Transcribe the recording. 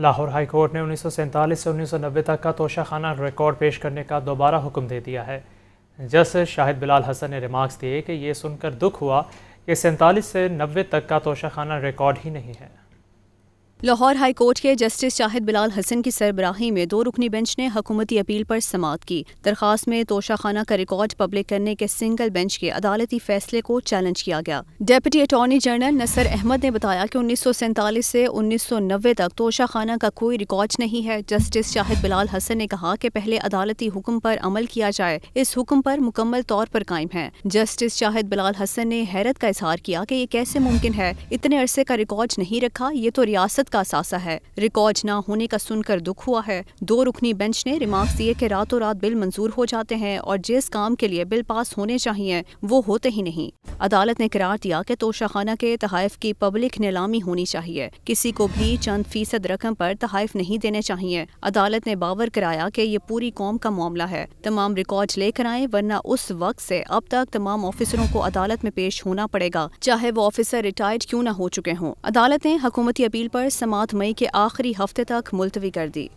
Lahore high court ने उन्नीस से उन्नीस तक का तोशाखाना रिकॉर्ड पेश करने का दोबारा हुक्म दे दिया है जस्टिस शाहिद बिलाल हसन ने रिमार्क्स दिए कि ये सुनकर दुख हुआ कि सैंतालीस से नब्बे तक का तोशाखाना रिकॉर्ड ही नहीं है लाहौर हाई कोर्ट के जस्टिस शाहिद बिलाल हसन की सरबराही में दो रुकनी बेंच ने हकूमती अपील पर समात की दरखास्त में तोशाखाना का रिकॉर्ड पब्लिक करने के सिंगल बेंच के अदालती फैसले को चैलेंज किया गया deputy attorney general Nasar Ahmad ने बताया कि उन्नीस सौ सैंतालीस से उन्नीस सौ नब्बे तक तोशाखाना का कोई रिकॉर्ड नहीं है जस्टिस शाहिद बिलाल हसन ने कहा की पहले अदालती हुक्म आरोप अमल किया जाए इस हुक्म आरोप मुकम्मल तौर पर कायम है जस्टिस शाहिद बिलाल हसन ने हैरत का इजहार किया की ये कैसे मुमकिन है इतने अरसे का रिकॉर्ड नहीं रखा ये तो रियासत मुफाद का असासा है रिकॉर्ड न होने का सुनकर दुख हुआ है दो रुकनी बेंच ने रिमार्क दिए कि रातों रात बिल मंजूर हो जाते हैं और जिस काम के लिए बिल पास होने चाहिए वो होते ही नहीं अदालत ने करार दिया कि तोशाखाना के तहफ की पब्लिक नीलामी होनी चाहिए किसी को भी चंद फीसद रकम पर तहफ नहीं देने चाहिए अदालत ने बावर कराया कि ये पूरी कौम का मामला है तमाम रिकॉर्ड लेकर आए वरना उस वक्त से अब तक तमाम ऑफिसरों को अदालत में पेश होना पड़ेगा चाहे वो ऑफिसर रिटायर्ड क्यों न हो चुके हों अदालत ने हकूमती अपील पर समात मई के आखिरी हफ्ते तक मुलतवी कर दी